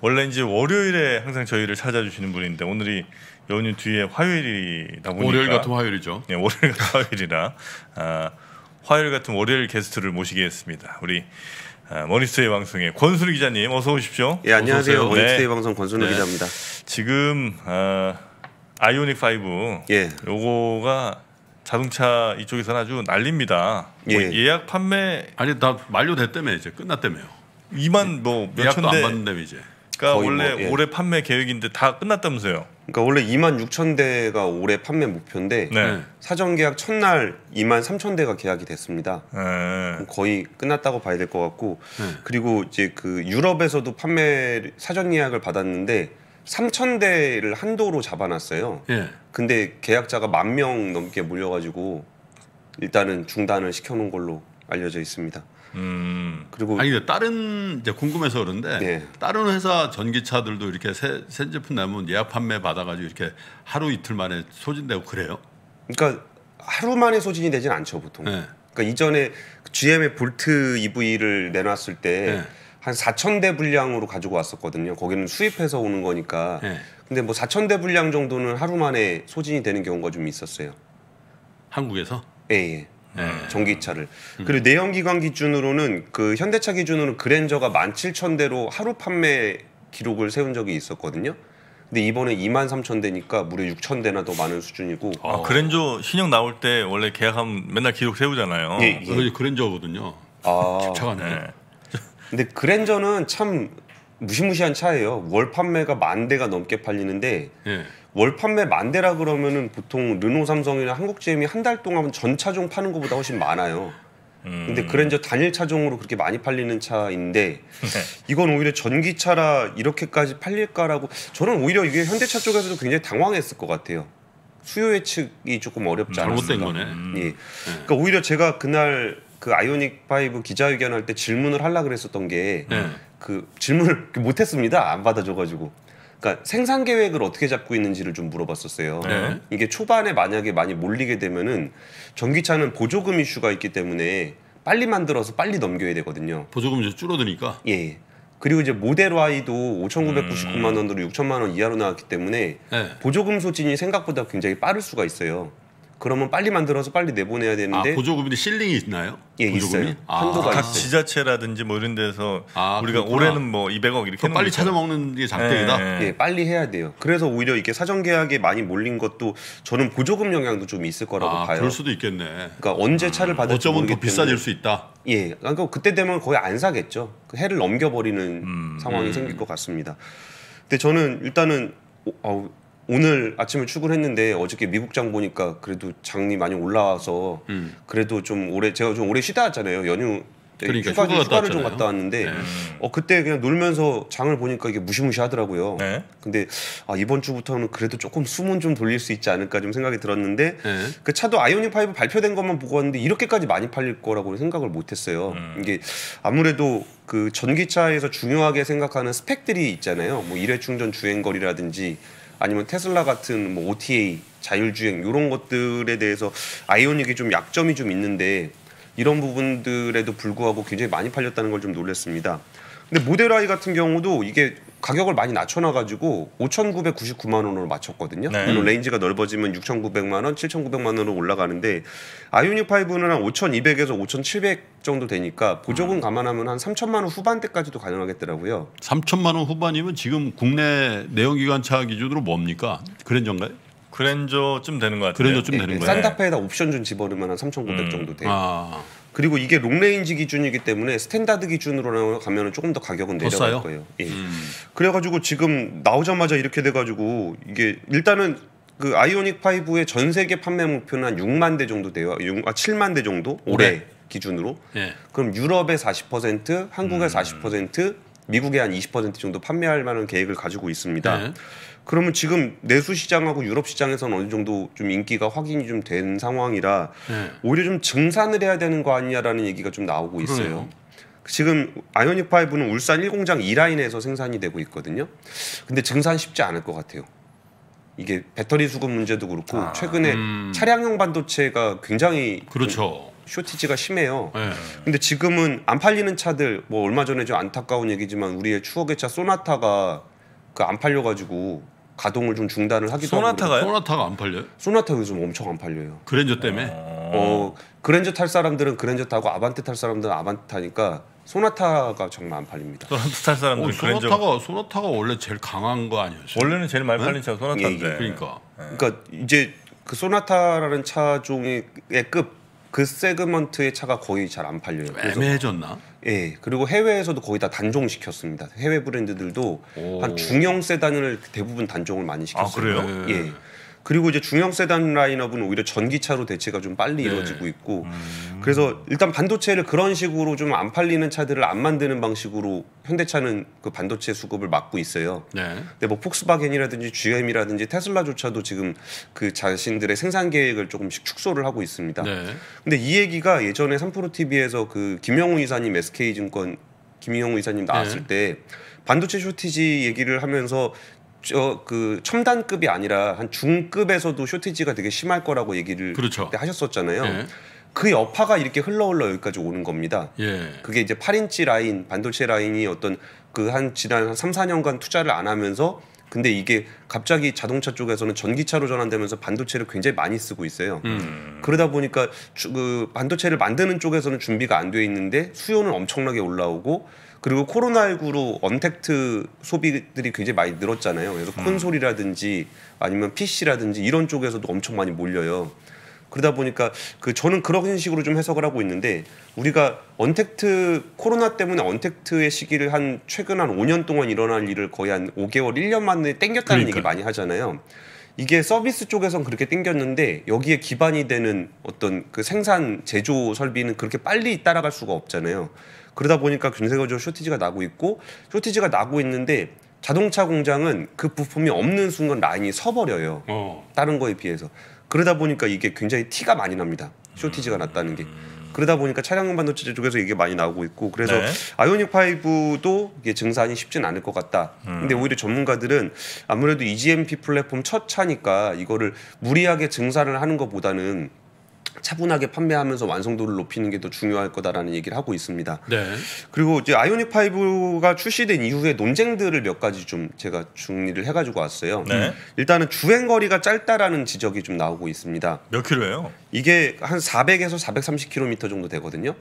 원래 이제 월요일에 항상 저희를 찾아주시는 분인데 오늘이 연휴 뒤에 화요일이다 보니까 월요일 같은 화요일이죠. 네, 월요일 같은 화요일이라 아, 화요일 같은 월요일 게스트를 모시게 습니다 우리 아, 머니스의 방송의 권순우 기자님 어서 오십시오. 예 안녕하세요. 머니스의 네. 방송 권순우 네. 기자입니다. 지금 아, 아이오닉 5 예. 요거가 자동차 이쪽에서 아주 난립니다. 뭐 예. 뭐 예약 판매 아니 다 만료됐다며 이제 끝났다며요. 2만 뭐 예약도 안 받는다며 이제 그러니까 원래 뭐, 예. 올해 판매 계획인데 다 끝났다면서요? 그러니까 원래 2만 6천 대가 올해 판매 목표인데 네. 사전 계약 첫날 2만 3천 대가 계약이 됐습니다. 네. 거의 끝났다고 봐야 될 것 같고 네. 그리고 이제 그 유럽에서도 판매 사전 예약을 받았는데 3천 대를 한도로 잡아놨어요. 예. 근데 계약자가 만 명 넘게 몰려가지고 일단은 중단을 시켜놓은 걸로 알려져 있습니다. 음. 그리고 아니 근데 다른 이제 궁금해서 그런데 네. 다른 회사 전기차들도 이렇게 새, 새 제품 나면 예약 판매 받아가지고 이렇게 하루 이틀 만에 소진되고 그래요? 그러니까 하루 만에 소진이 되진 않죠 보통. 네. 그러니까 이전에 GM의 볼트 EV를 내놨을 때한 네. 4천 대 분량으로 가지고 왔었거든요. 거기는 수입해서 오는 거니까. 네. 근데 뭐 4천 대 분량 정도는 하루 만에 소진이 되는 경우가 좀 있었어요. 한국에서? 예. 예. 네. 전기차를. 그리고 내연기관 기준으로는 그 현대차 기준으로 는 그랜저가 만 칠천 대로 하루 판매 기록을 세운 적이 있었거든요. 근데 이번에 2만 3천 대니까 무려 6천 대나 더 많은 수준이고. 아, 어. 그랜저 신형 나올 때 원래 계약하면 맨날 기록 세우잖아요. 예, 예. 아, 그랜저거든요. 아, 집착 네. 근데 그랜저는 참 무시무시한 차예요. 월 판매가 만 대가 넘게 팔리는데 예. 월 판매 만 대라 그러면은 보통 르노 삼성이나 한국 GM이 한 달 동안 전 차종 파는 것보다 훨씬 많아요. 음. 근데 그랜저 단일 차종으로 그렇게 많이 팔리는 차인데 네. 이건 오히려 전기차라 이렇게까지 팔릴까라고 저는 오히려 이게 현대차 쪽에서도 굉장히 당황했을 것 같아요. 수요 예측이 조금 어렵지 않았을까. 잘못된 거네. 예. 음. 예. 네. 그러니까 오히려 제가 그날 그 아이오닉 5 기자회견 할 때 질문을 하려 그랬었던 게그 네. 그 질문을 못했습니다. 안 받아줘가지고. 그러니까 생산 계획을 어떻게 잡고 있는지를 좀 물어봤었어요. 네. 이게 초반에 만약에 많이 몰리게 되면은 전기차는 보조금 이슈가 있기 때문에 빨리 만들어서 빨리 넘겨야 되거든요. 보조금이 줄어드니까. 예. 그리고 이제 모델 Y도 5,999만 음. 원으로 6천만 원 이하로 나왔기 때문에 네. 보조금 소진이 생각보다 굉장히 빠를 수가 있어요. 그러면 빨리 만들어서 빨리 내보내야 아, 되는데 아, 보조금이 실링이 있나요? 예, 보조금이? 있어요. 아, 한도가 각 있어요. 지자체라든지 뭐 이런 데서 아, 우리가 올해는 뭐 200억 이렇게 빨리 찾아 먹는 게 장땡이다. 네. 예, 예. 예, 빨리 해야 돼요. 그래서 오히려 이렇게 사전 계약에 많이 몰린 것도 저는 보조금 영향도 좀 있을 거라고 아, 봐요. 그럴 수도 있겠네. 그러니까 언제 차를 음, 받을지 어쩌면 더 비싸질 수 있다. 예, 그러니까 그때 되면 거의 안 사겠죠. 그 해를 넘겨버리는 음, 상황이 음. 생길 것 같습니다. 근데 저는 일단은 어, 오늘 아침에 출근했는데 어저께 미국 장 보니까 그래도 장이 많이 올라와서 음. 그래도 좀 오래 제가 좀 오래 쉬다 왔잖아요 연휴 그러니까 휴가, 휴가 휴가를 좀 갔다 왔는데 네. 어 그때 그냥 놀면서 장을 보니까 이게 무시무시하더라고요. 네. 근데 아 이번 주부터는 그래도 조금 숨은 좀 돌릴 수 있지 않을까 좀 생각이 들었는데 네. 그 차도 아이오닉 5 발표된 것만 보고 왔는데 이렇게까지 많이 팔릴 거라고 생각을 못 했어요. 음. 이게 아무래도 그 전기차에서 중요하게 생각하는 스펙들이 있잖아요. 뭐 일회 충전 주행 거리라든지 아니면 테슬라 같은 뭐 OTA 자율주행 이런 것들에 대해서 아이오닉이 좀 약점이 좀 있는데 이런 부분들에도 불구하고 굉장히 많이 팔렸다는 걸 좀 놀랐습니다. 근데 모델 I 같은 경우도 이게 가격을 많이 낮춰놔가지고 5,999만 원으로 맞췄거든요. 네. 레인지가 넓어지면 6,900만 원, 7,900만 원으로 올라가는데 아이오닉 5는 한 5,200에서 5,700 정도 되니까 보조금 음. 감안하면 한 3천만 원 후반대까지도 가능하겠더라고요. 3천만 원 후반이면 지금 국내 내연기관차 기준으로 뭡니까? 그랜저인가요? 그랜저쯤 되는 것 같아요. 그랜저쯤 네, 되는 네, 네. 거예요. 산타페에다 옵션 좀 집어넣으면 한3,900 음. 정도 돼요. 아. 그리고 이게 롱레인지 기준이기 때문에 스탠다드 기준으로 가면 은 조금 더 가격은 더 내려갈 싸요? 거예요. 예. 음. 그래가지고 지금 나오자마자 이렇게 돼가지고 이게 일단은 그 아이오닉 5의 전 세계 판매 목표는 한 6만 대 정도 돼요. 6, 아 7만 대 정도 올해 네. 기준으로. 네. 그럼 유럽의 40%, 한국의 음. 40%, 미국의 한20% 정도 판매할 만한 계획을 가지고 있습니다. 네. 그러면 지금 내수 시장하고 유럽 시장에서는 어느 정도 좀 인기가 확인이 좀 된 상황이라 네. 오히려 좀 증산을 해야 되는 거 아니냐라는 얘기가 좀 나오고 있어요. 그러요 지금 아이오닉 5는 울산 1공장 2라인에서 생산이 되고 있거든요. 근데 증산 쉽지 않을 것 같아요. 이게 배터리 수급 문제도 그렇고 아, 최근에 음. 차량용 반도체가 굉장히 그렇죠. 쇼티지가 심해요. 네. 근데 지금은 안 팔리는 차들 뭐 얼마 전에 좀 안타까운 얘기지만 우리의 추억의 차 소나타가 그 안 팔려가지고 가동을 좀 중단을 하기도 소나타가요? 소나타가 안 팔려요? 소나타 요즘 엄청 안 팔려요. 그랜저 때문에. 아. 어 그랜저 탈 사람들은 그랜저 타고 아반떼 탈 사람들은 아반떼 타니까 소나타가 정말 안 팔립니다. 소나타 탈 사람들 어, 그랜저. 소나타가 소나타가 원래 제일 강한 거 아니었어요? 원래는 제일 많이 네? 팔린 네? 차가 소나타인데. 예, 예. 그러니까. 예. 그러니까 이제 그 소나타라는 차종의 급그 세그먼트의 차가 거의 잘 안 팔려요. 애매해졌나? 예, 그리고 해외에서도 거의 다 단종시켰습니다. 해외 브랜드들도 오. 한 중형 세단을 대부분 단종을 많이 시켰어요. 아, 그래요? 예. 네. 그리고 이제 중형 세단 라인업은 오히려 전기차로 대체가 좀 빨리 네. 이루어지고 있고 음. 그래서 일단 반도체를 그런 식으로 좀 안 팔리는 차들을 안 만드는 방식으로 현대차는 그 반도체 수급을 막고 있어요. 네. 근데 뭐 폭스바겐이라든지 GM이라든지 테슬라조차도 지금 그 자신들의 생산 계획을 조금씩 축소를 하고 있습니다. 네. 근데 이 얘기가 예전에 삼프로 TV에서 그 김영우 이사님 SK증권 김희영 이사님 네. 나왔을 때 반도체 쇼티지 얘기를 하면서 저그 첨단급이 아니라 한 중급에서도 쇼티지가 되게 심할 거라고 얘기를 그렇죠. 하셨었잖아요. 예. 그 여파가 이렇게 흘러 흘러 여기까지 오는 겁니다. 예. 그게 이제 8인치 라인, 반도체 라인이 어떤 그 한 지난 한 3, 4년간 투자를 안 하면서 근데 이게 갑자기 자동차 쪽에서는 전기차로 전환되면서 반도체를 굉장히 많이 쓰고 있어요. 음. 그러다 보니까 주, 그 반도체를 만드는 쪽에서는 준비가 안 돼 있는데 수요는 엄청나게 올라오고 그리고 코로나19로 언택트 소비들이 굉장히 많이 늘었잖아요. 그래서 콘솔이라든지 음. 아니면 PC라든지 이런 쪽에서도 엄청 많이 몰려요. 그러다 보니까 그 저는 그런 식으로 좀 해석을 하고 있는데 우리가 언택트 코로나 때문에 언택트의 시기를 한 최근 한 5년 동안 일어날 일을 거의 한 5개월 1년 만에 땡겼다는 그러니까. 얘기 많이 하잖아요. 이게 서비스 쪽에선 그렇게 땡겼는데 여기에 기반이 되는 어떤 그 생산 제조 설비는 그렇게 빨리 따라갈 수가 없잖아요. 그러다 보니까 전세계적으로 쇼티지가 나고 있고 쇼티지가 나고 있는데 자동차 공장은 그 부품이 없는 순간 라인이 서버려요. 어. 다른 거에 비해서. 그러다 보니까 이게 굉장히 티가 많이 납니다. 쇼티지가 음. 났다는 게. 그러다 보니까 차량용 반도체 쪽에서 이게 많이 나오고 있고 그래서 네. 아이오닉 5도 이게 증산이 쉽진 않을 것 같다. 음. 근데 오히려 전문가들은 아무래도 EGMP 플랫폼 첫 차니까 이거를 무리하게 증산을 하는 것보다는 차분하게 판매하면서 완성도를 높이는 게 더 중요할 거다라는 얘기를 하고 있습니다. 네. 그리고 이제 아이오닉 5가 출시된 이후에 논쟁들을 몇 가지 좀 제가 중리를 해가지고 왔어요. 네. 일단은 주행 거리가 짧다라는 지적이 좀 나오고 있습니다. 몇 킬로예요? 이게 한 400에서 4 3 0 킬로미터 정도 되거든요.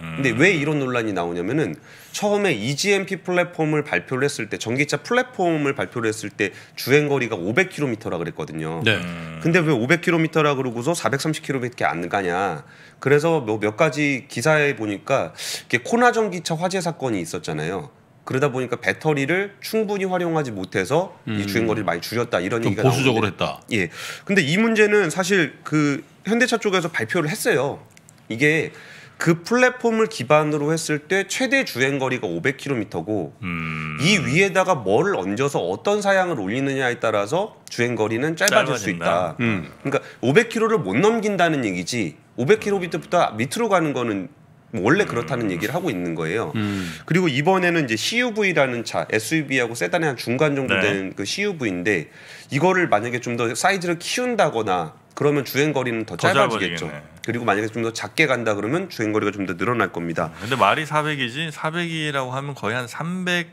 근데 음. 왜 이런 논란이 나오냐면은 처음에 EGMP 플랫폼을 발표를 했을 때 전기차 플랫폼을 발표를 했을 때 주행 거리가 500km라 그랬거든요. 네. 근데 왜 500km라 그러고서 430km밖에 안 가냐? 그래서 뭐 몇 가지 기사에 보니까 이게 코나 전기차 화재 사건이 있었잖아요. 그러다 보니까 배터리를 충분히 활용하지 못해서 음. 이 주행 거리를 많이 줄였다 이런 얘기가 보수적으로 나오는데. 했다. 예. 근데 이 문제는 사실 그 현대차 쪽에서 발표를 했어요. 이게 그 플랫폼을 기반으로 했을 때 최대 주행 거리가 500km고 음. 이 위에다가 뭘 얹어서 어떤 사양을 올리느냐에 따라서 주행 거리는 짧아질 짧아진다. 수 있다. 음. 음. 그러니까 500km를 못 넘긴다는 얘기지 500km부터 밑으로 가는 거는 원래 그렇다는 음. 얘기를 하고 있는 거예요. 음. 그리고 이번에는 이제 CUV라는 차, SUV하고 세단의 한 중간 정도 네. 된그 CUV인데 이거를 만약에 좀 더 사이즈를 키운다거나 그러면 주행 거리는 더, 더 짧아지겠죠. 짧아지겠네. 그리고 만약에 좀 더 작게 간다 그러면 주행 거리가 좀 더 늘어날 겁니다. 음, 근데 말이 400이지 400이라고 하면 거의 한 300,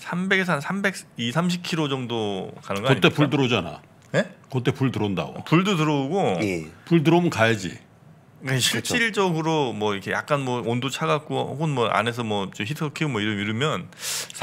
300에서 한 300, 2, 30km 정도 가는 거아요 그때 불 들어오잖아. 예? 네? 그때 불 들어온다고. 불도 들어오고. 예. 불 들어오면 가야지. 그러니까 그렇죠. 실질적으로 뭐 이렇게 약간 뭐 온도 차갖고 혹은 뭐 안에서 뭐 히터 키우고 뭐 이러 이러면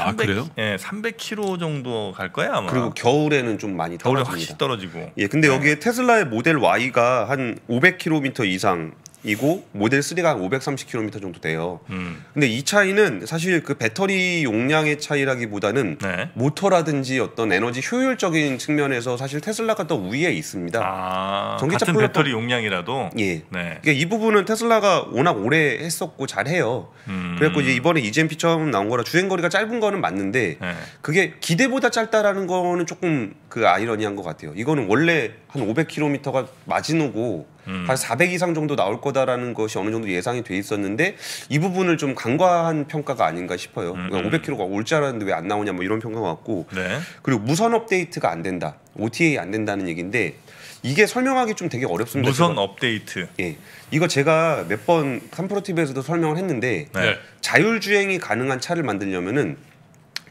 300, 아 그래요? 예, 300km 정도 갈 거야 아마. 그리고 겨울에는 좀 많이 떨어집니다. 확실히 떨어지고. 예, 근데 네. 여기에 테슬라의 모델 Y가 한 500km 이상 이고 모델 3가 530km 정도 돼요. 음. 근데 이 차이는 사실 그 배터리 용량의 차이라기보다는 네. 모터라든지 어떤 에너지 효율적인 측면에서 사실 테슬라가 더위에 있습니다. 아, 전기차 같은 플랫폼, 배터리 용량이라도 예. 네. 그러니까 이 부분은 테슬라가 워낙 오래 했었고 잘해요. 음. 그래갖고 이제 이번에 EGMP 처음 나온 거라 주행 거리가 짧은 거는 맞는데 네. 그게 기대보다 짧다라는 거는 조금 그 아이러니한 것 같아요. 이거는 원래 한 500km가 마지노고 음. 한400 이상 정도 나올 거다라는 것이 어느 정도 예상이 돼 있었는데 이 부분을 좀 간과한 평가가 아닌가 싶어요. 음. 그러니 500km가 음. 올줄 알았는데 왜 안 나오냐 뭐 이런 평가 가왔고 네. 그리고 무선 업데이트가 안 된다, OTA 안 된다는 얘기인데 이게 설명하기 좀 되게 어렵습니다. 무선 제가. 업데이트. 예, 이거 제가 몇 번 삼프로 TV에서도 설명을 했는데 네. 자율주행이 가능한 차를 만들려면은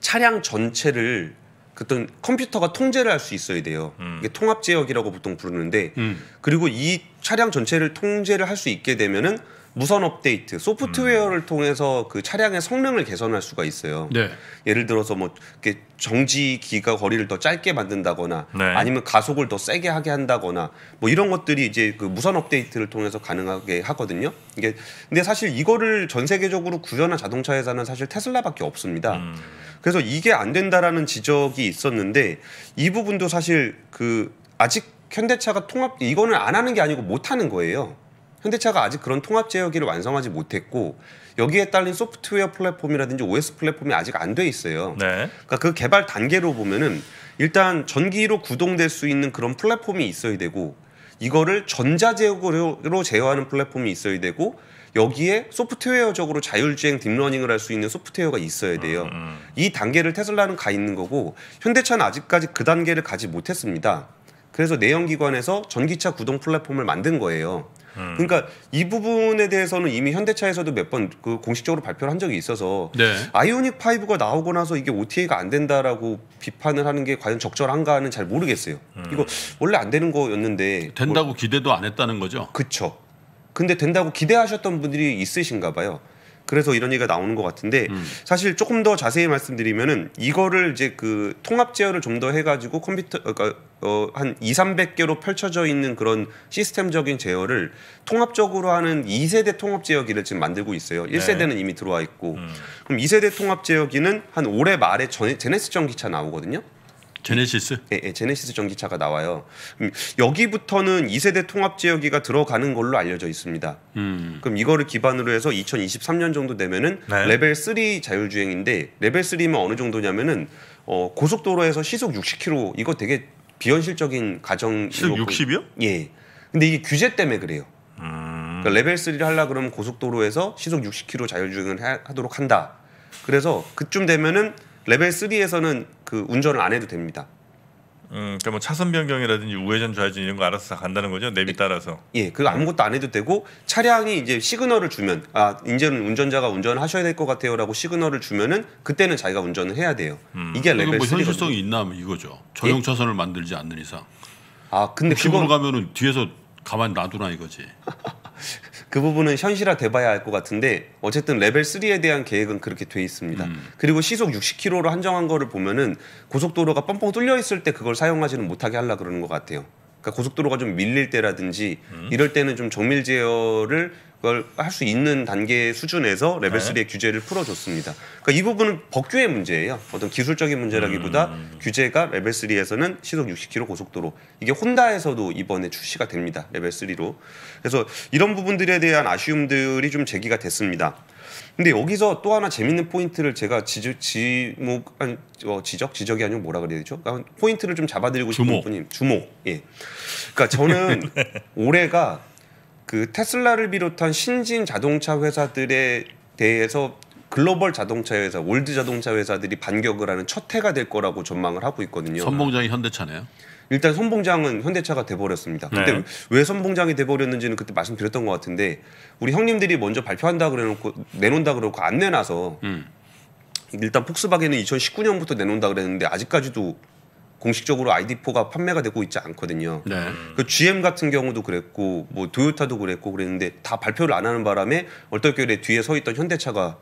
차량 전체를 어떤 컴퓨터가 통제를 할 수 있어야 돼요. 음. 이게 통합 제어기라고 보통 부르는데 음. 그리고 이 차량 전체를 통제를 할 수 있게 되면은 무선 업데이트 소프트웨어를 음. 통해서 그 차량의 성능을 개선할 수가 있어요. 네. 예를 들어서 뭐 이렇게 정지기가 거리를 더 짧게 만든다거나 네. 아니면 가속을 더 세게 하게 한다거나 뭐 이런 것들이 이제 그 무선 업데이트를 통해서 가능하게 하거든요. 이게 근데 사실 이거를 전 세계적으로 구현한 자동차 회사는 사실 테슬라밖에 없습니다. 음. 그래서 이게 안 된다라는 지적이 있었는데 이 부분도 사실 그 아직 현대차가 통합 이거는 안 하는 게 아니고 못 하는 거예요. 현대차가 아직 그런 통합 제어기를 완성하지 못했고 여기에 딸린 소프트웨어 플랫폼이라든지 OS 플랫폼이 아직 안 돼 있어요. 네. 그러니까 그 개발 단계로 보면은 일단 전기로 구동될 수 있는 그런 플랫폼이 있어야 되고 이거를 전자 제어로 제어하는 플랫폼이 있어야 되고 여기에 소프트웨어적으로 자율주행 딥러닝을 할 수 있는 소프트웨어가 있어야 돼요. 음, 음. 이 단계를 테슬라는 가 있는 거고 현대차는 아직까지 그 단계를 가지 못했습니다. 그래서 내연기관에서 전기차 구동 플랫폼을 만든 거예요. 음. 그러니까 이 부분에 대해서는 이미 현대차에서도 몇 번 그 공식적으로 발표를 한 적이 있어서 네. 아이오닉 5가 나오고 나서 이게 OTA가 안 된다라고 비판을 하는 게 과연 적절한가는 잘 모르겠어요. 음. 이거 원래 안 되는 거였는데 된다고 뭘... 기대도 안 했다는 거죠. 그쵸 근데 된다고 기대하셨던 분들이 있으신가 봐요. 그래서 이런 얘기가 나오는 것 같은데 음. 사실 조금 더 자세히 말씀드리면은 이거를 이제 그 통합 제어를 좀 더 해가지고 컴퓨터 어, 그러니까 어 한 2, 300개로 펼쳐져 있는 그런 시스템적인 제어를 통합적으로 하는 2세대 통합 제어기를 지금 만들고 있어요. 1세대는 네. 이미 들어와 있고 음. 그럼 2세대 통합 제어기는 한 올해 말에 전, 제네스 전기차 나오거든요. 제네시스? 예, 예, 제네시스 전기차가 나와요. 음, 여기부터는 2세대 통합 제어기가 들어가는 걸로 알려져 있습니다. 음. 그럼 이거를 기반으로 해서 2023년 정도 되면은 네. 레벨 3 자율주행인데 레벨 3면 어느 정도냐면은 어, 고속도로에서 시속 60km 이거 되게 비현실적인 가정 시속 60이요? 예. 근데 이게 규제 때문에 그래요. 음. 그러니까 레벨 3를 하려 그러면 고속도로에서 시속 60km 자율주행을 하, 하도록 한다. 그래서 그쯤 되면은 레벨 3에서는 그 운전을 안 해도 됩니다. 음, 그러니까 뭐 차선 변경이라든지 우회전 좌회전 이런 거 알아서 다 간다는 거죠 내비 예. 따라서. 예, 그 아무것도 안 해도 되고 차량이 이제 시그널을 주면 아 이제는 운전자가 운전하셔야 될 것 같아요라고 시그널을 주면은 그때는 자기가 운전을 해야 돼요. 음. 이게 레벨 뭐 현실성이 있나 면 이거죠. 전용 예. 차선을 만들지 않는 이상. 아 근데 그거 가면은 뒤에서 가만 놔두나 이거지. 그 부분은 현실화 돼봐야 알것 같은데 어쨌든 레벨 3에 대한 계획은 그렇게 돼 있습니다. 음. 그리고 시속 60km로 한정한 거를 보면은 고속도로가 뻥뻥 뚫려 있을 때 그걸 사용하지는 못하게 하려 그러는 것 같아요. 그러니까 고속도로가 좀 밀릴 때라든지 음. 이럴 때는 좀 정밀 제어를 그걸 할 수 있는 단계 수준에서 레벨 3의 규제를 풀어줬습니다. 그러니까 이 부분은 법규의 문제예요. 어떤 기술적인 문제라기보다 음. 규제가 레벨 3에서는 시속 60km 고속도로 이게 혼다에서도 이번에 출시가 됩니다. 레벨 3로. 그래서 이런 부분들에 대한 아쉬움들이 좀 제기가 됐습니다. 근데 여기서 또 하나 재밌는 포인트를 제가 지적 지목 아니 어, 지적 지적이 아니고 뭐라 그래야 되죠? 그러니까 포인트를 좀 잡아드리고 싶은 분이 주목. 예. 그러니까 저는 네. 올해가 그 테슬라를 비롯한 신진 자동차 회사들에 대해서 글로벌 자동차 회사, 월드 자동차 회사들이 반격을 하는 첫 해가 될 거라고 전망을 하고 있거든요. 선봉장이 현대차네요. 일단 선봉장은 현대차가 돼버렸습니다. 그때 네. 왜 선봉장이 돼버렸는지는 그때 말씀드렸던 것 같은데 우리 형님들이 먼저 발표한다 그래놓고 내놓는다 그러고 안 내놔서 음. 일단 폭스바겐은 2019년부터 내놓는다 그랬는데 아직까지도 공식적으로 ID4가 판매가 되고 있지 않거든요. 네. 그 GM 같은 경우도 그랬고 뭐 도요타도 그랬고 그랬는데 다 발표를 안 하는 바람에 얼떨결에 뒤에 서 있던 현대차가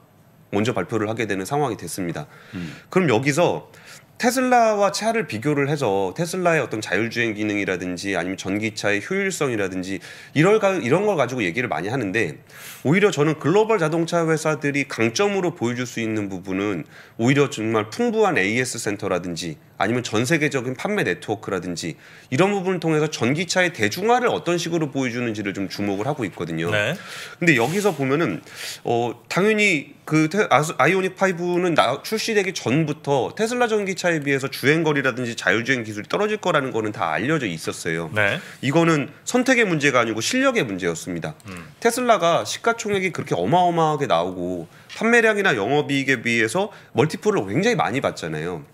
먼저 발표를 하게 되는 상황이 됐습니다. 음. 그럼 여기서 테슬라와 차를 비교를 해서 테슬라의 어떤 자율주행 기능이라든지 아니면 전기차의 효율성이라든지 이런, 이런 걸 가지고 얘기를 많이 하는데 오히려 저는 글로벌 자동차 회사들이 강점으로 보여줄 수 있는 부분은 오히려 정말 풍부한 AS 센터라든지 아니면 전 세계적인 판매 네트워크라든지 이런 부분을 통해서 전기차의 대중화를 어떤 식으로 보여주는지를 좀 주목을 하고 있거든요. 네. 근데 여기서 보면은 어 당연히 그 테, 아이오닉 아 5는 나, 출시되기 전부터 테슬라 전기차에 비해서 주행 거리라든지 자율주행 기술이 떨어질 거라는 거는 다 알려져 있었어요. 네. 이거는 선택의 문제가 아니고 실력의 문제였습니다. 음. 테슬라가 시가총액이 그렇게 어마어마하게 나오고 판매량이나 영업이익에 비해서 멀티플을 굉장히 많이 받잖아요.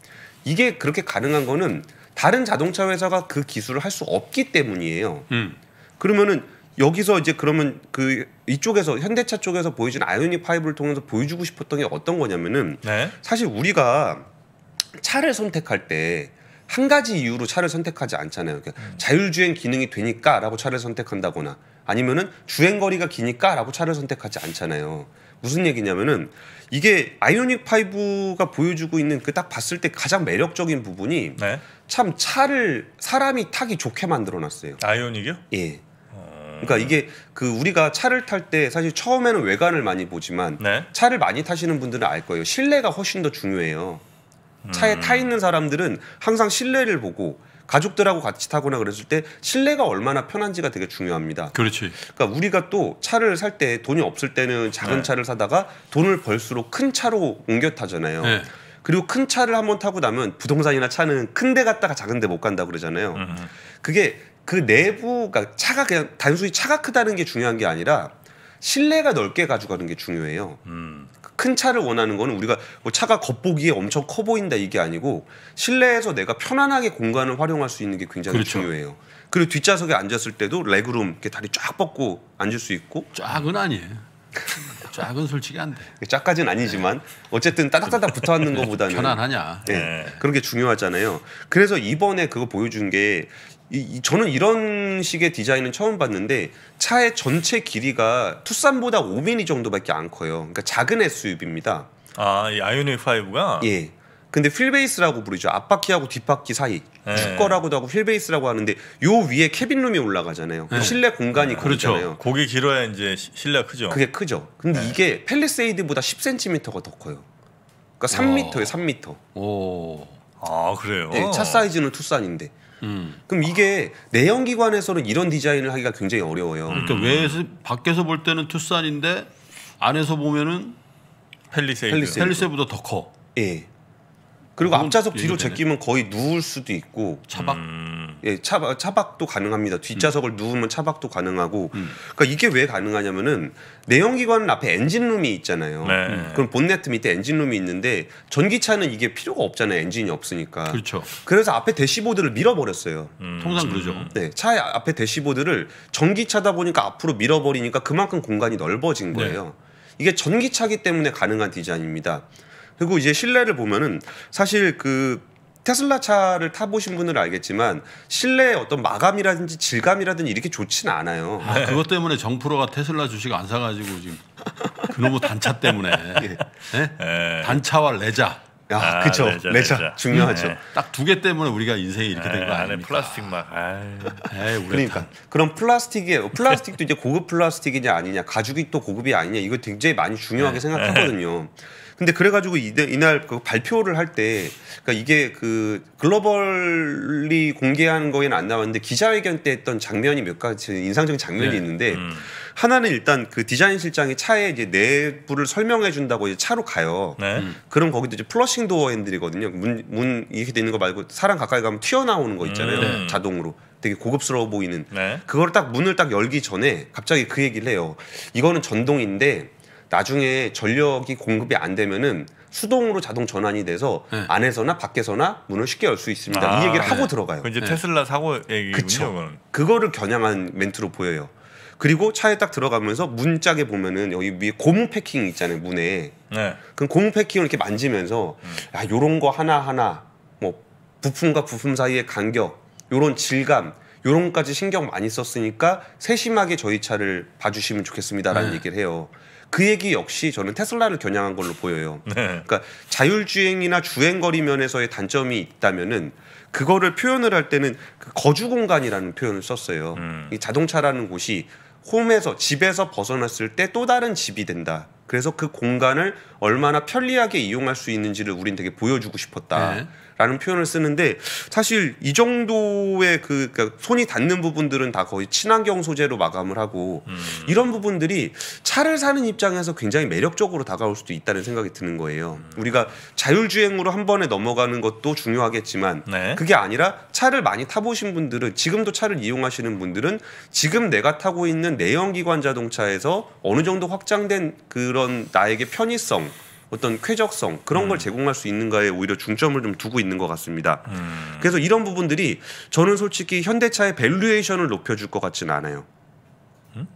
이게 그렇게 가능한 거는 다른 자동차 회사가 그 기술을 할 수 없기 때문이에요. 음. 그러면은 여기서 이제 그러면 그 이쪽에서 현대차 쪽에서 보여준 아이오닉 5를 통해서 보여주고 싶었던 게 어떤 거냐면은 네. 사실 우리가 차를 선택할 때 한 가지 이유로 차를 선택하지 않잖아요. 그러니까 음. 자율주행 기능이 되니까라고 차를 선택한다거나 아니면은 주행 거리가 기니까라고 차를 선택하지 않잖아요. 무슨 얘기냐면은 이게 아이오닉 5가 보여주고 있는 그 딱 봤을 때 가장 매력적인 부분이 네. 참 차를 사람이 타기 좋게 만들어놨어요. 아이오닉이요? 예. 어. 그러니까 이게 그 우리가 차를 탈 때 사실 처음에는 외관을 많이 보지만 네. 차를 많이 타시는 분들은 알 거예요. 실내가 훨씬 더 중요해요. 차에 음... 타 있는 사람들은 항상 실내를 보고 가족들하고 같이 타거나 그랬을 때 실내가 얼마나 편한지가 되게 중요합니다. 그렇지. 그러니까 우리가 또 차를 살 때 돈이 없을 때는 작은 네. 차를 사다가 돈을 벌수록 큰 차로 옮겨 타잖아요. 네. 그리고 큰 차를 한번 타고 나면 부동산이나 차는 큰 데 갔다가 작은 데 못 간다 그러잖아요. 음. 그게 그 내부가 그러니까 차가 그냥 단순히 차가 크다는 게 중요한 게 아니라 실내가 넓게 가져가는 게 중요해요. 음. 큰 차를 원하는 거는 우리가 뭐 차가 겉보기에 엄청 커 보인다 이게 아니고 실내에서 내가 편안하게 공간을 활용할 수 있는 게 굉장히 그렇죠. 중요해요. 그리고 뒷좌석에 앉았을 때도 레그룸 이렇게 다리 쫙 뻗고 앉을 수 있고 쫙은 아니에요. 쫙은 솔직히 안 돼. 쫙까지는 아니지만 어쨌든 따닥따닥 네. 붙어 앉는 것보다는 편안하냐. 네. 네. 그런 게 중요하잖아요. 그래서 이번에 그거 보여준 게 이, 저는 이런 식의 디자인은 처음 봤는데 차의 전체 길이가 투싼보다 5mm 정도밖에 안 커요. 그러니까 작은 SUV입니다. 아, 이 아이오닉 5가 예. 근데 휠베이스라고 부르죠. 앞바퀴하고 뒷바퀴 사이. 예. 축거라고도 하고 휠베이스라고 하는데 요 위에 캐빈룸이 올라가잖아요. 네. 실내 공간이 네. 예. 그렇잖아요. 고게 길어야 이제 실내 크죠. 그게 크죠. 근데 네. 이게 펠리세이드보다 10cm가 더 커요. 그러니까 3m에 3m. 오. 아, 그래요? 네, 차 사이즈는 투싼인데. 음. 그럼 이게 내연기관에서는 이런 디자인을 하기가 굉장히 어려워요. 그러니까 외에서 밖에서 볼 때는 투싼인데 안에서 보면은 펠리세이드. 펠리세이드. 펠리세이드보다 더 커. 예. 그리고 앞좌석 뒤로 제끼면 거의 누울 수도 있고 차박 음. 예, 차박, 차박도 가능합니다. 뒷좌석을 음. 누우면 차박도 가능하고. 음. 그러니까 이게 왜 가능하냐면은 내연기관은 앞에 엔진룸이 있잖아요. 네. 그럼 본네트 밑에 엔진룸이 있는데 전기차는 이게 필요가 없잖아요. 엔진이 없으니까. 그렇죠. 그래서 앞에 대시보드를 밀어버렸어요. 음. 통상 음. 그러죠. 네, 차의 앞에 대시보드를 전기차다 보니까 앞으로 밀어버리니까 그만큼 공간이 넓어진 네. 거예요. 네. 이게 전기차기 때문에 가능한 디자인입니다. 그리고 이제 실내를 보면은 사실 그 테슬라 차를 타보신 분은 알겠지만 실내의 어떤 마감이라든지 질감이라든지 이렇게 좋지는 않아요. 아, 그것 때문에 정프로가 테슬라 주식 안 사가지고 지금 그놈의 단차 때문에 예. 네? 단차와 레자. 아, 아 그쵸. 레자, 레자. 레자. 중요하죠. 네. 예. 딱두 개 때문에 우리가 인생이 이렇게 된 거 아닙니까? 플라스틱 막. 에이, 아, 그러니까 그런 플라스틱이 플라스틱도 이제 고급 플라스틱이냐 아니냐, 가죽이 또 고급이 아니냐 이거 굉장히 많이 중요하게 에이. 생각하거든요. 에이. 근데 그래가지고 이날그 발표를 할 때 그러니까 이게 그 글로벌리 공개한 거에는 안 나왔는데 기자회견 때 했던 장면이 몇 가지 인상적인 장면이 네. 있는데 음. 하나는 일단 그 디자인 실장이 차에 이제 내부를 설명해 준다고 이제 차로 가요. 네. 음. 그럼 거기도 이제 플러싱 도어 핸들이거든요. 문, 문 이렇게 돼 있는 거 말고 사람 가까이 가면 튀어나오는 거 있잖아요. 음. 네. 자동으로. 되게 고급스러워 보이는 네. 그걸 딱 문을 딱 열기 전에 갑자기 그 얘기를 해요. 이거는 전동인데 나중에 전력이 공급이 안 되면은 수동으로 자동 전환이 돼서 네. 안에서나 밖에서나 문을 쉽게 열 수 있습니다. 아, 이 얘기를 하고 네. 들어가요. 이제 네. 테슬라 사고 얘기군요. 그거를 겨냥한 멘트로 보여요. 그리고 차에 딱 들어가면서 문짝에 보면은 여기 위에 고무 패킹 있잖아요 문에. 네. 그 고무 패킹을 이렇게 만지면서 음. 야 요런 거 하나 하나 뭐 부품과 부품 사이의 간격, 요런 질감, 요런 까지 신경 많이 썼으니까 세심하게 저희 차를 봐주시면 좋겠습니다라는 네. 얘기를 해요. 그 얘기 역시 저는 테슬라를 겨냥한 걸로 보여요. 네. 그러니까 자율주행이나 주행거리 면에서의 단점이 있다면은 그거를 표현을 할 때는 그 거주 공간이라는 표현을 썼어요. 음. 이 자동차라는 곳이 홈에서 집에서 벗어났을 때 또 다른 집이 된다. 그래서 그 공간을 얼마나 편리하게 이용할 수 있는지를 우린 되게 보여주고 싶었다. 네. 라는 표현을 쓰는데 사실 이 정도의 그 그러니까 손이 닿는 부분들은 다 거의 친환경 소재로 마감을 하고 음. 이런 부분들이 차를 사는 입장에서 굉장히 매력적으로 다가올 수도 있다는 생각이 드는 거예요. 음. 우리가 자율주행으로 한 번에 넘어가는 것도 중요하겠지만 네. 그게 아니라 차를 많이 타보신 분들은 지금도 차를 이용하시는 분들은 지금 내가 타고 있는 내연기관 자동차에서 어느 정도 확장된 그런 나에게 편의성 어떤 쾌적성 그런 음. 걸 제공할 수 있는가에 오히려 중점을 좀 두고 있는 것 같습니다. 음. 그래서 이런 부분들이 저는 솔직히 현대차의 밸류에이션을 높여줄 것 같지는 않아요. 음?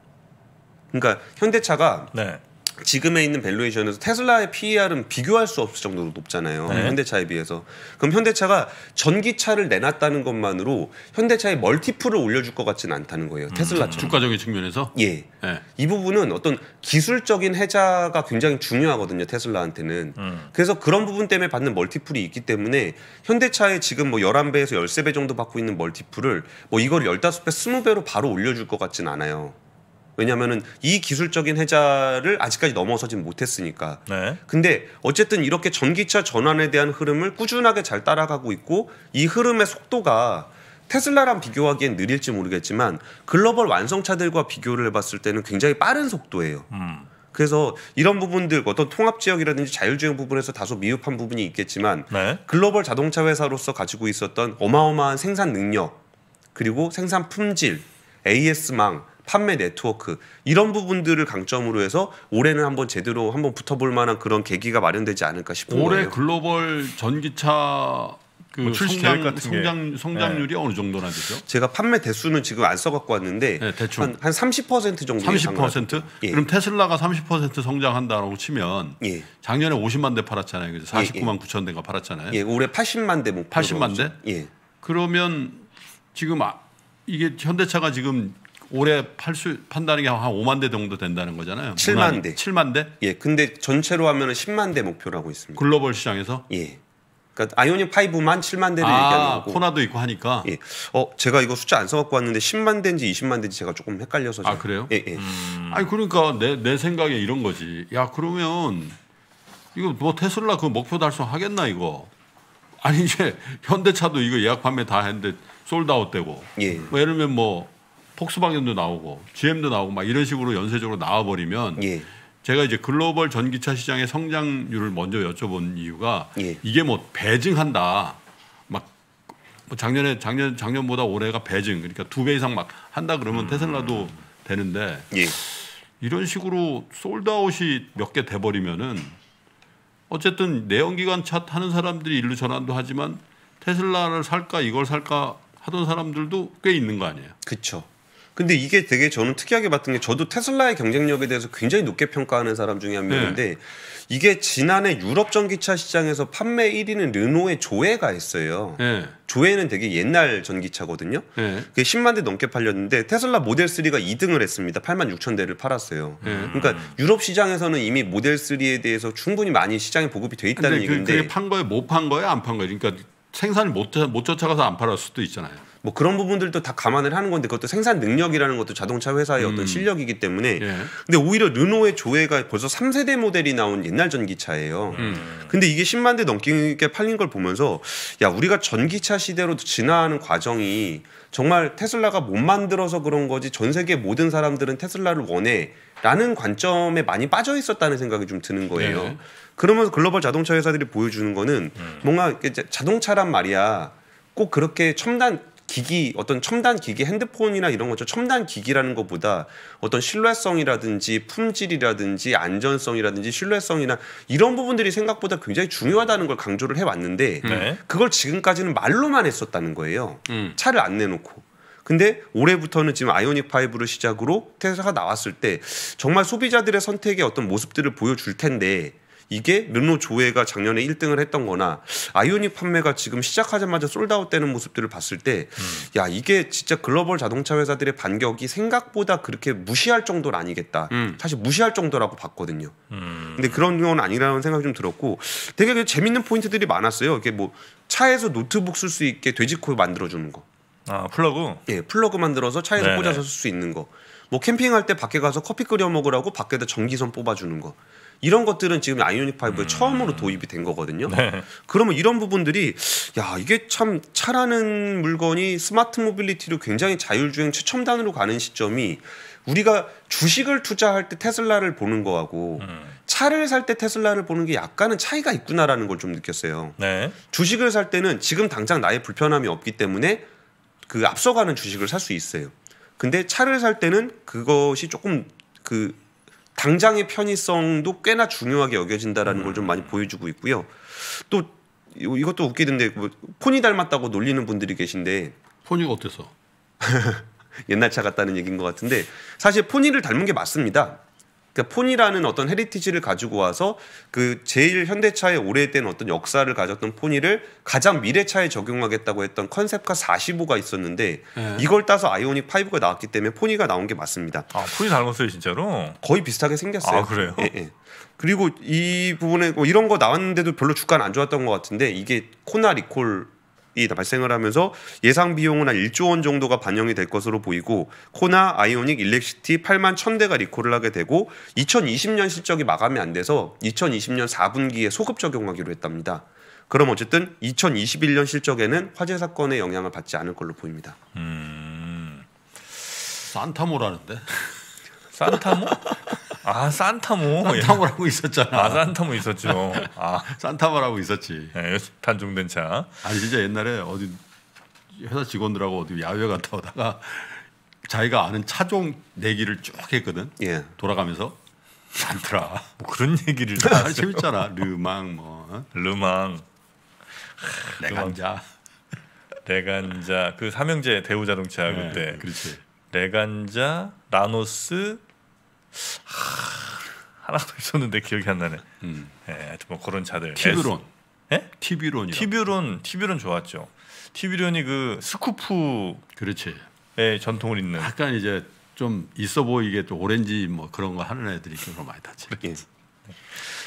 그러니까 현대차가 네. 지금에 있는 밸류에이션에서 테슬라의 PER은 비교할 수 없을 정도로 높잖아요. 네. 현대차에 비해서. 그럼 현대차가 전기차를 내놨다는 것만으로 현대차의 멀티플을 올려줄 것 같지는 않다는 거예요. 음, 테슬라처럼. 주가적인 측면에서? 예. 네. 이 부분은 어떤 기술적인 해자가 굉장히 중요하거든요. 테슬라한테는. 음. 그래서 그런 부분 때문에 받는 멀티플이 있기 때문에 현대차에 지금 뭐1 1 배에서 1 3배 정도 받고 있는 멀티플을 뭐 이걸 1 5배2 0 배로 바로 올려줄 것 같지는 않아요. 왜냐하면은 이 기술적인 해자를 아직까지 넘어서지 못했으니까. 네. 근데 어쨌든 이렇게 전기차 전환에 대한 흐름을 꾸준하게 잘 따라가고 있고 이 흐름의 속도가 테슬라랑 비교하기엔 느릴지 모르겠지만 글로벌 완성차들과 비교를 해봤을 때는 굉장히 빠른 속도예요. 음. 그래서 이런 부분들 어떤 통합 지역이라든지 자율주행 부분에서 다소 미흡한 부분이 있겠지만 네. 글로벌 자동차 회사로서 가지고 있었던 어마어마한 생산 능력 그리고 생산 품질 AS망 판매 네트워크 이런 부분들을 강점으로 해서 올해는 한번 제대로 한번 붙어볼 만한 그런 계기가 마련되지 않을까 싶은 올해 거예요. 글로벌 전기차 그 뭐 출시 성장, 같은 성장, 게. 성장률이 네. 어느 정도나 되죠? 제가 판매 대수는 지금 안 써갖고 왔는데 네, 한, 한 30% 정도 30%? 예. 그럼 테슬라가 30%성장한다라 치면 예. 작년에 50만 대 팔았잖아요. 그래서 49만 예, 9천 예. 대가 팔았잖아요. 예, 올해 80만 대 80만 대? 예. 그러면 지금 아, 이게 현대차가 지금 올해 팔수 판다는 게 한 5만 대 정도 된다는 거잖아요. 7만 대. 7만 대? 예. 근데 전체로 하면은 10만 대 목표라고 있습니다. 글로벌 시장에서? 예. 그러니까 아이오닉 5만 7만 대를 아, 얘기하는 거고 코나도 있고 하니까. 예. 어, 제가 이거 숫자 안 써갖고 왔는데 10만 대인지 20만 대인지 제가 조금 헷갈려서. 아 제가. 그래요? 예, 예. 음... 아니 그러니까 내 내 생각에 이런 거지. 야 그러면 이거 뭐 테슬라 그 목표 달성하겠나 이거? 아니 이제 현대차도 이거 예약 판매 다 했는데 솔드아웃 되고. 예. 뭐 예를 들면 뭐 폭스바겐도 나오고 GM도 나오고 막 이런 식으로 연쇄적으로 나와버리면 예. 제가 이제 글로벌 전기차 시장의 성장률을 먼저 여쭤본 이유가 예. 이게 뭐 배증한다 막 뭐 작년에 작년 작년보다 올해가 배증 그러니까 두 배 이상 막 한다 그러면 음. 테슬라도 되는데 예. 이런 식으로 솔드아웃이 몇 개 돼버리면은 어쨌든 내연기관 차 타는 사람들이 일로 전환도 하지만 테슬라를 살까 이걸 살까 하던 사람들도 꽤 있는 거 아니에요. 그렇죠. 근데 이게 되게 저는 특이하게 봤던 게 저도 테슬라의 경쟁력에 대해서 굉장히 높게 평가하는 사람 중에 한 네. 명인데 네. 이게 지난해 유럽 전기차 시장에서 판매 1위는 르노의 조에가 했어요. 네. 조에는 되게 옛날 전기차거든요. 네. 그게 10만 대 넘게 팔렸는데 테슬라 모델 3가 2등을 했습니다. 8만 6천 대를 팔았어요. 네. 그러니까 유럽 시장에서는 이미 모델 3에 대해서 충분히 많이 시장에 보급이 돼 있다는 그, 얘기인데 그게 판 거예요, 못판 거예요, 안판 거예요. 그러니까 생산을 못, 못 쫓아가서 안 팔았을 수도 있잖아요. 뭐 그런 부분들도 다 감안을 하는 건데 그것도 생산 능력이라는 것도 자동차 회사의 음. 어떤 실력이기 때문에 예. 근데 오히려 르노의 조회가 벌써 3세대 모델이 나온 옛날 전기차예요. 음. 근데 이게 10만 대 넘게 팔린 걸 보면서 야 우리가 전기차 시대로 진화하는 과정이 정말 테슬라가 못 만들어서 그런 거지 전 세계 모든 사람들은 테슬라를 원해 라는 관점에 많이 빠져 있었다는 생각이 좀 드는 거예요. 네. 그러면서 글로벌 자동차 회사들이 보여주는 거는 음. 뭔가 자동차란 말이야 꼭 그렇게 첨단 기기 어떤 첨단 기기 핸드폰이나 이런 것처럼 첨단 기기라는 것보다 어떤 신뢰성이라든지 품질이라든지 안전성이라든지 신뢰성이나 이런 부분들이 생각보다 굉장히 중요하다는 걸 강조를 해왔는데 네. 그걸 지금까지는 말로만 했었다는 거예요. 음. 차를 안 내놓고. 근데 올해부터는 지금 아이오닉 5를 시작으로 테슬라가 나왔을 때 정말 소비자들의 선택의 어떤 모습들을 보여줄 텐데 이게 르노 조회가 작년에 1등을 했던 거나 아이오닉 판매가 지금 시작하자마자 솔드아웃 되는 모습들을 봤을 때 야 이게 진짜 글로벌 자동차 회사들의 반격이 생각보다 그렇게 무시할 정도는 아니겠다. 음. 사실 무시할 정도라고 봤거든요. 음. 근데 그런 건 아니라는 생각이 좀 들었고 되게 그 재밌는 포인트들이 많았어요. 이게 뭐 차에서 노트북 쓸 수 있게 돼지코 만들어 주는 거. 아, 플러그? 예, 플러그 만들어서 차에서 네네. 꽂아서 쓸 수 있는 거. 뭐 캠핑할 때 밖에 가서 커피 끓여 먹으라고 밖에다 전기선 뽑아 주는 거. 이런 것들은 지금 아이오닉 5에 음. 처음으로 도입이 된 거거든요. 네. 그러면 이런 부분들이 야 이게 참 차라는 물건이 스마트 모빌리티로 굉장히 자율주행 최첨단으로 가는 시점이 우리가 주식을 투자할 때 테슬라를 보는 거하고 음. 차를 살 때 테슬라를 보는 게 약간은 차이가 있구나라는 걸 좀 느꼈어요. 네. 주식을 살 때는 지금 당장 나의 불편함이 없기 때문에 그 앞서가는 주식을 살 수 있어요. 근데 차를 살 때는 그것이 조금 그 당장의 편의성도 꽤나 중요하게 여겨진다라는 음. 걸좀 많이 보여주고 있고요. 또 이것도 웃기던데 뭐 폰이 닮았다고 놀리는 분들이 계신데 폰이가 어때서? 옛날 차 같다는 얘기인 것 같은데 사실 폰이를 닮은 게 맞습니다. 그러니까 포니라는 어떤 헤리티지를 가지고 와서 그 제일 현대차의 오래된 어떤 역사를 가졌던 포니를 가장 미래차에 적용하겠다고 했던 컨셉카 45가 있었는데 네. 이걸 따서 아이오닉 5가 나왔기 때문에 포니가 나온 게 맞습니다. 아 포니 닮았어요 진짜로? 거의 비슷하게 생겼어요. 아 그래요? 예, 예. 그리고 이 부분에 뭐 이런 거 나왔는데도 별로 주가는 안 좋았던 것 같은데 이게 코나 리콜 이 발생을 하면서 예상 비용은 한 1조 원 정도가 반영이 될 것으로 보이고 코나 아이오닉 일렉시티 8만 1000대가 리콜을 하게 되고 2020년 실적이 마감이 안 돼서 2020년 4분기에 소급 적용하기로 했답니다. 그럼 어쨌든 2021년 실적에는 화재 사건의 영향을 받지 않을 걸로 보입니다. 음... 산타모라는데? 산타모? 아 산타모 산타모라고 예. 있었잖아. 아 산타모 있었죠. 아 산타모라고 있었지. 예, 네, 단종된 차. 아니 진짜 옛날에 어디 회사 직원들하고 어디 야외 갔다 오다가 자기가 아는 차종 내기를 쭉 했거든. 예. 돌아가면서 산트라뭐 그런 얘기를 아, 다 재밌잖아. 르망 뭐. 어? 르망. 레간자. 레간자 그 삼형제 대우자동차 네, 그때. 그렇지. 레간자, 라노스, 하... 나더 있었는데 기억이 안 나네. 음. 예, 뭐 그런 자들 티뷰론. 예? 티뷰론. 티뷰론, 티뷰론 좋았죠. 티뷰론이 그 스쿠프. 그렇지. 예, 전통을 잇는. 약간 이제 좀 있어 보이게 또 오렌지 뭐 그런 거 하는 애들이 경우 많이 다지. 예.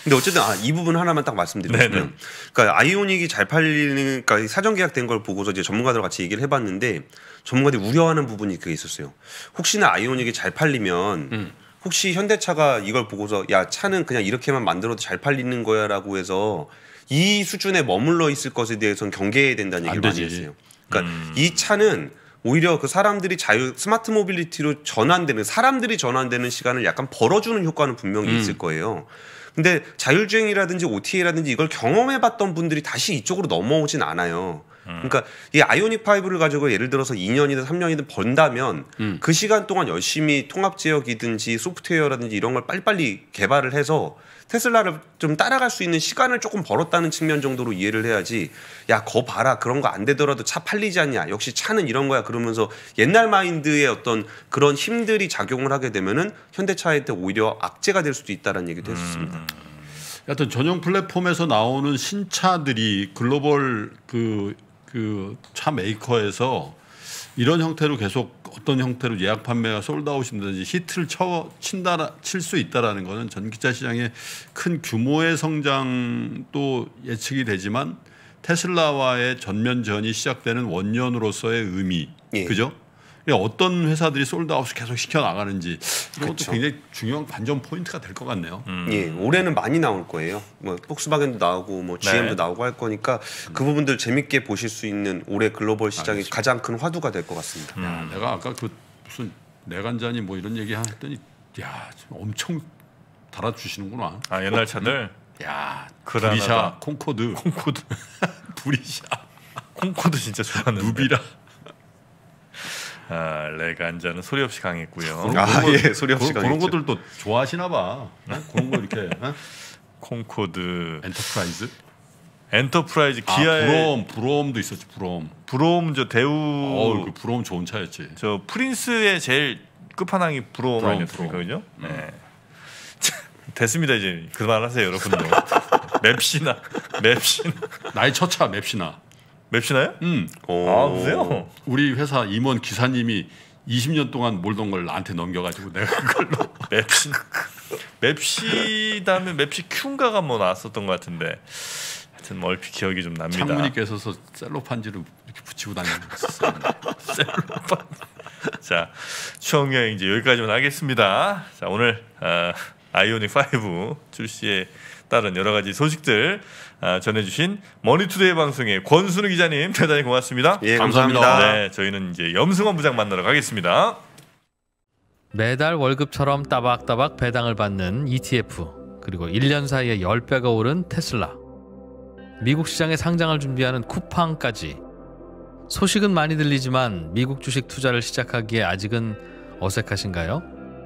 근데 어쨌든 아, 이 부분 하나만 딱 말씀드리면, 그러니까 아이오닉이 잘 팔리는, 그러니까 사전 계약된 걸 보고서 이제 전문가들 같이 얘기를 해봤는데 전문가들이 우려하는 부분이 그게 있었어요. 혹시나 아이오닉이 잘 팔리면 음. 혹시 현대차가 이걸 보고서 야 차는 그냥 이렇게만 만들어도 잘 팔리는 거야라고 해서 이 수준에 머물러 있을 것에 대해서는 경계해야 된다는 얘기를 많이 했어요. 그러니까 음. 이 차는 오히려 그 사람들이 자유 스마트 모빌리티로 전환되는 사람들이 전환되는 시간을 약간 벌어주는 효과는 분명히 음. 있을 거예요. 근데 자율주행이라든지 OTA라든지 이걸 경험해봤던 분들이 다시 이쪽으로 넘어오진 않아요. 음. 그러니까 이 아이오닉 5를 가지고 예를 들어서 2년이든 3년이든 번다면 음. 그 시간 동안 열심히 통합 지역이든지 소프트웨어라든지 이런 걸 빨리빨리 개발을 해서 테슬라를 좀 따라갈 수 있는 시간을 조금 벌었다는 측면 정도로 이해를 해야지 야 거 봐라 그런 거 안 되더라도 차 팔리지 않냐 역시 차는 이런 거야 그러면서 옛날 마인드의 어떤 그런 힘들이 작용을 하게 되면은 현대차한테 오히려 악재가 될 수도 있다라는 얘기도 음. 했었습니다. 하 여튼 전용 플랫폼에서 나오는 신차들이 글로벌 그 그차 메이커에서 이런 형태로 계속 어떤 형태로 예약 판매가 솔드아웃이든지 히트를 쳐 친다 칠 수 있다라는 거는 전기차 시장의 큰 규모의 성장도 예측이 되지만 테슬라와의 전면전이 시작되는 원년으로서의 의미 예. 그죠? 어떤 회사들이 솔드아웃을 계속 시켜 나가는지 이것도 그쵸. 굉장히 중요한 관전 포인트가 될 것 같네요. 음. 예, 올해는 많이 나올 거예요. 뭐 폭스바겐도 나오고 뭐 GM도 네. 나오고 할 거니까 음. 그 부분들 재밌게 보실 수 있는 올해 글로벌 시장이 알겠습니다. 가장 큰 화두가 될 것 같습니다. 음. 야, 내가 아까 그 무슨 내간자니 뭐 이런 얘기 했더니 야 엄청 달아주시는구나. 아 옛날 차들. 어? 야 그라나다. 브리샤 콩코드. 콩코드. 브리샤. 콩코드 진짜 좋았는 누비라. 아, 레간자는 소리 없이 강했고요. 아, 거, 예, 소리 없이 강했죠. 그런 것들도 좋아하시나 봐. 네? 그런 거 이렇게 네? 콩코드 엔터프라이즈 엔터프라이즈 아, 기아의 브롬 브롬도 있었지 브롬 브롬 저 대우 어, 그 브롬 좋은 차였지 저 프린스의 제일 끝판왕이 브롬, 브롬 아니었습니까 그죠? 음. 네. 됐습니다 이제 그만하세요 여러분도 맵시나 맵시나 나의 첫차 맵시나 맵시나요? 음. 아 그래요? 우리 회사 임원 기사님이 20년 동안 몰던 걸 나한테 넘겨가지고 내가 그걸로 맵시 맵시 다음에 맵시 큐인가가 뭐 나왔었던 것 같은데 하여튼 얼핏 기억이 좀 납니다. 장모님께서 셀로판지를 이렇게 붙이고 다니는 셀로판. 자 추억 여행 이제 여기까지만 하겠습니다. 자 오늘 어, 아이오닉 5 출시의 다른 여러 가지 소식들 아, 전해주신 머니투데이 방송의 권순우 기자님 대단히 고맙습니다. 예, 감사합니다. 감사합니다. 네, 저희는 이제 염승원 부장 만나러 가겠습니다. 매달 월급처럼 따박따박 배당을 받는 ETF 그리고 1년 사이에 10배가 오른 테슬라 미국 시장에 상장을 준비하는 쿠팡까지 소식은 많이 들리지만 미국 주식 투자를 시작하기에 아직은 어색하신가요?